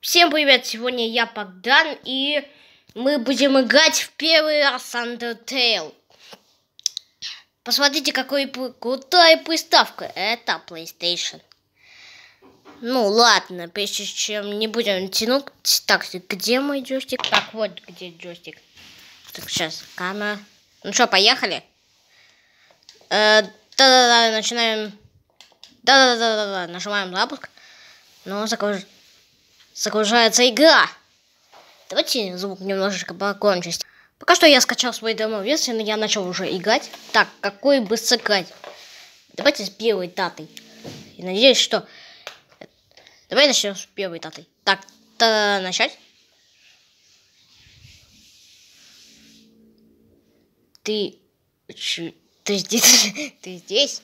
Всем привет, сегодня я Богдан, и мы будем играть в первый раз Undertale. Посмотрите, какой крутая приставка. Это PlayStation. Ну, ладно, прежде чем не будем тянуть. Так, где мой джойстик? Так, вот где джойстик. Так, сейчас камера. Ну что, поехали? Да-да-да, э, начинаем. да да да да нажимаем запуск. Ну, закончим загружается игра. Давайте звук немножечко покончить. Пока что я скачал свой демо-версию, но я начал уже играть. Так, какой бы сыграть? Давайте с первой датой. И надеюсь, что... Давай начнем с первой датой. Так, то начать. Ты... Ч... Ты здесь? Ты здесь?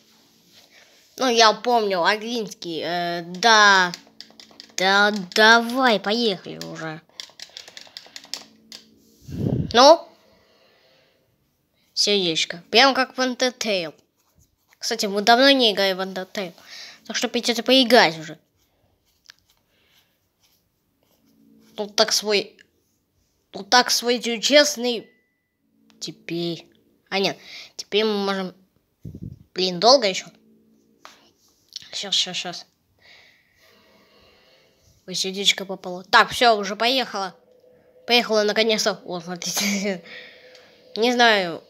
Ну, я помню, Аглинский. Э, да... Да давай, поехали уже. Ну? Сердечко. Прям как в Undertale. Кстати, мы давно не играем в Undertale. Так что придется поиграть уже. Тут так свой... Тут так свой честный... Теперь... А нет, теперь мы можем... Блин, долго еще? Сейчас, сейчас, сейчас. Ой, сердечко попало. Так, все, уже поехала. Поехала наконец-то. Вот, смотрите. Не знаю.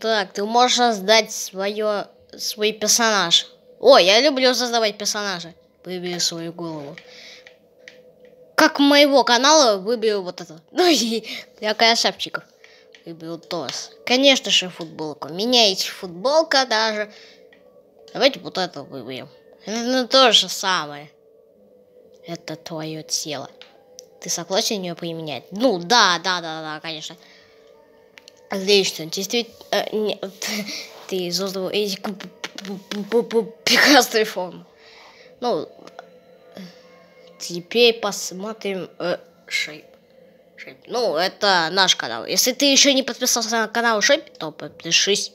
Так, ты можешь создать свое, свой персонаж. О, я люблю создавать персонажа. Выбери свою голову. Как моего канала выберу вот это. Ну и такая шапчиков. Выберу торс. Конечно же футболку. Меняйте футболка даже. Давайте вот это выберем. Это то же самое. Это твое тело. Ты согласен ее применять? Ну, да, да, да, да, конечно. Отлично, действительно, э, нет, ты создал эти прекрасные формы. Ну, теперь посмотрим э, шейп. шейп. Ну, это наш канал. Если ты еще не подписался на канал Шейп, то подпишись.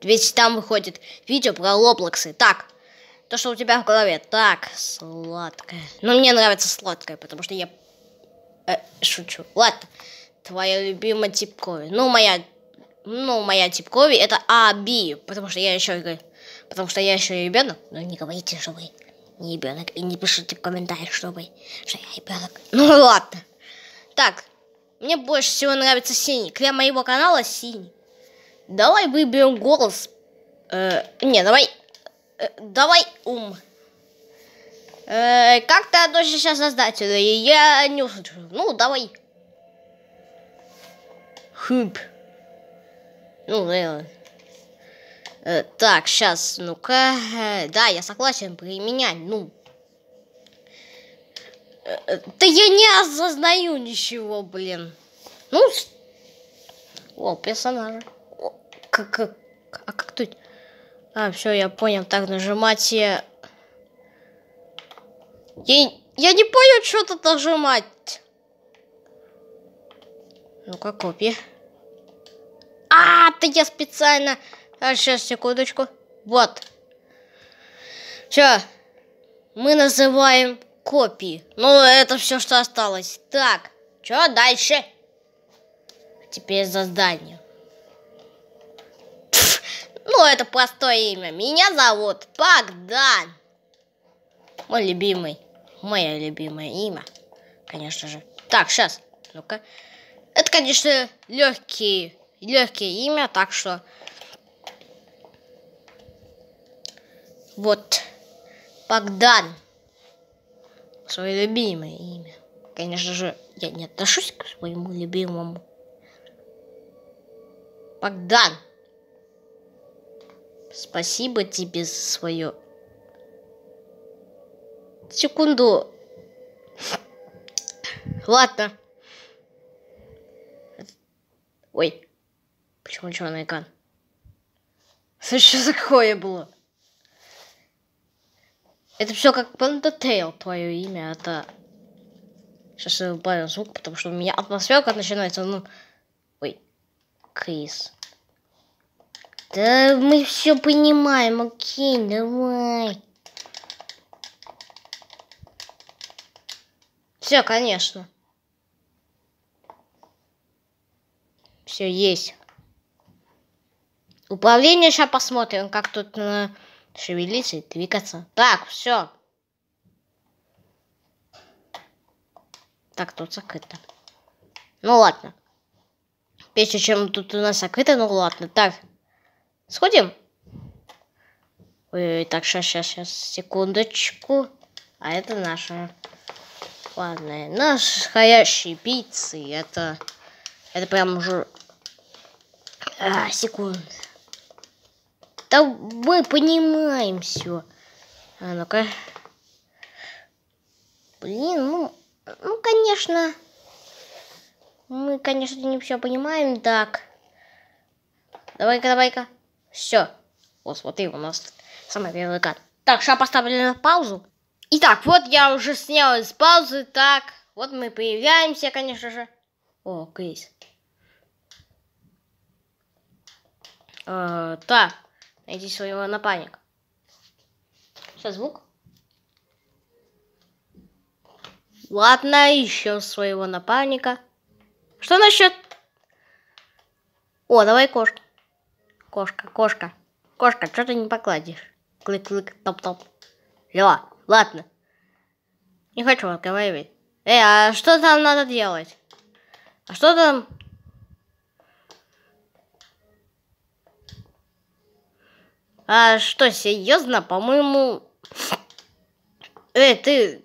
Ведь там выходит видео про лоблоксы. Так, то, что у тебя в голове. Так, сладкое. Но мне нравится сладкое, потому что я э, шучу. Ладно, твоя любимая тип крови. Ну, моя, ну, моя тип крови это Аби, потому что я еще, потому что я еще ребенок. Но не говорите, что вы не ребенок и не пишите в комментариях, что вы, что я ребенок. Ну ладно. Так, мне больше всего нравится синий. Для моего канала синий. Давай выберем голос. Э, не, давай Э, давай ум. Э, как ты относишься к создателю? Я не услышу. Ну, давай. Хуп. Ну, наверное. Э, э, так, сейчас, ну-ка. Э, да, я согласен применять, ну. Э, да я не осознаю ничего, блин. Ну, о, персонажи. О, как, как, а как тут? А, все, я понял. Так, нажимать я... Я, я не понял, что тут нажимать. Ну-ка, копи. А, ты я специально... А, сейчас, секундочку. Вот. Все. Мы называем копии. Ну, это все, что осталось. Так, что дальше? Теперь задание. Ну, это простое имя. Меня зовут Богдан. Мой любимый. Мое любимое имя. Конечно же. Так, сейчас. Ну-ка. Это, конечно, легкие, легкие имя, так что... Вот. Богдан. Свое любимое имя. Конечно же, я не отношусь к своему любимому. Богдан. Спасибо тебе за свое. Секунду. Ладно. Ой. Почему черный экран? Это что такое было? Это все как Пандатейл, твое имя, это... Сейчас я убавил звук, потому что у меня атмосферка начинается, ну... Ой, Крис. Да мы все понимаем, окей, давай. Все, конечно. Все есть. Управление сейчас посмотрим, как тут э, шевелиться и двигаться. Так, все. Так, тут закрыто. Ну ладно. Прежде чем тут у нас закрыто, ну ладно. Так. Сходим? Ой, так, сейчас, сейчас, сейчас, секундочку. А это наша. Ладно, наш хаящий пиццы. Это, это прям уже... А, секунд. Да мы понимаем все. А ну-ка. Блин, ну, ну, конечно. Мы, конечно, не все понимаем. Так. Давай-ка, давай-ка. Все. Вот смотри, у нас самый первый кадр. Так, сейчас поставили на паузу. Итак, вот я уже снял из паузы. Так, вот мы появляемся, конечно же. О, Крис. А, так, найди своего напарника. Сейчас звук. Ладно, ищем своего напарника. Что насчет... О, давай кошки. Кошка, кошка, кошка, что ты не покладишь? Клык-клык, топ-топ. Лева, ладно. Не хочу разговаривать. Эй, а что там надо делать? А что там? А что, серьезно? По-моему... Эй, ты...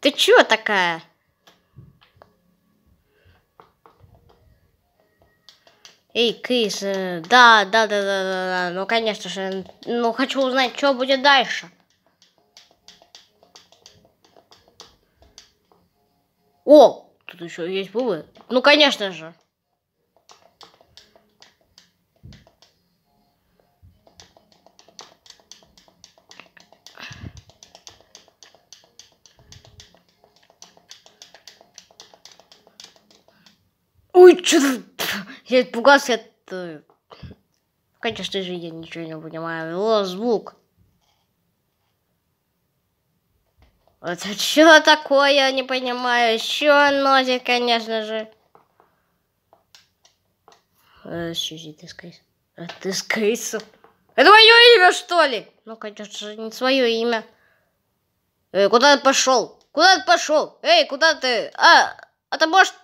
Ты чего такая? Эй, Крис, э, да, да, да, да, да, да, ну конечно же, ну хочу узнать, что будет дальше. О, тут еще есть бубы. Ну конечно же. Ой, что я испугался это... Конечно же, я ничего не понимаю. О, звук. Это что такое, я не понимаю. Еще носит, конечно же. Э, Сюзи, ты скайс. Ты скайс. Это мое имя, что ли? Ну, конечно же, не свое имя. Эй, куда ты пошел? Куда ты пошел? Эй, куда ты? А, а ты можешь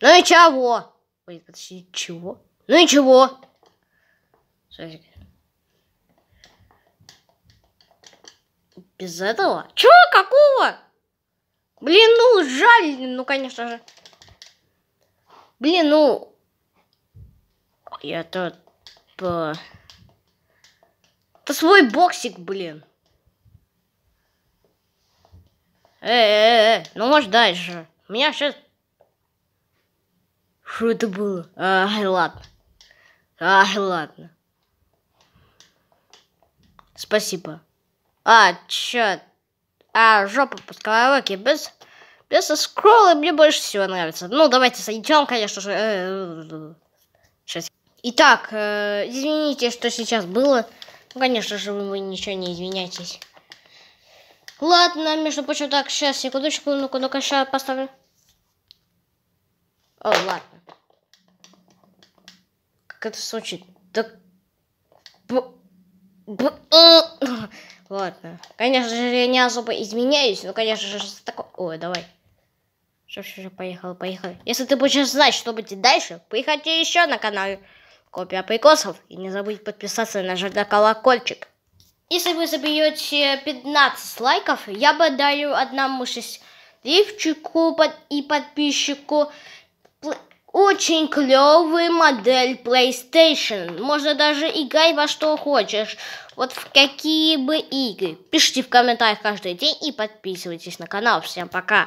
Ну и чего? Ой, подожди, чего? Ну и чего? Без этого? Чего? какого? Блин, ну жаль, ну конечно же. Блин, ну... Я тут... По... Это свой боксик, блин. Э, э, э, ну можешь дальше. У Меня сейчас что это было? Ай, ладно. Ай, ладно. Спасибо. А, чё? А, жопа по сковородке без... Без скролла мне больше всего нравится. Ну, давайте сойдем, конечно же. Сейчас. Э, Итак, э, извините, что сейчас было. Ну, конечно же, вы ничего не извиняйтесь. Ладно, между прочим, так, сейчас, секундочку, ну-ка, ну-ка, сейчас поставлю. О, ладно это Сочи. Так... Б... Б... Э. Ладно. Конечно же, я не особо изменяюсь, но, конечно же, такое... Ой, давай. Что, что, что, поехал, поехал. Если ты будешь знать, что будет дальше, приходи еще на канал Копия Прикосов. И не забудь подписаться и нажать на колокольчик. Если вы забьете 15 лайков, я бы подарю одному шесть счастливчику и подписчику очень клевый модель PlayStation. Можно даже играть во что хочешь. Вот в какие бы игры. Пишите в комментариях каждый день и подписывайтесь на канал. Всем пока.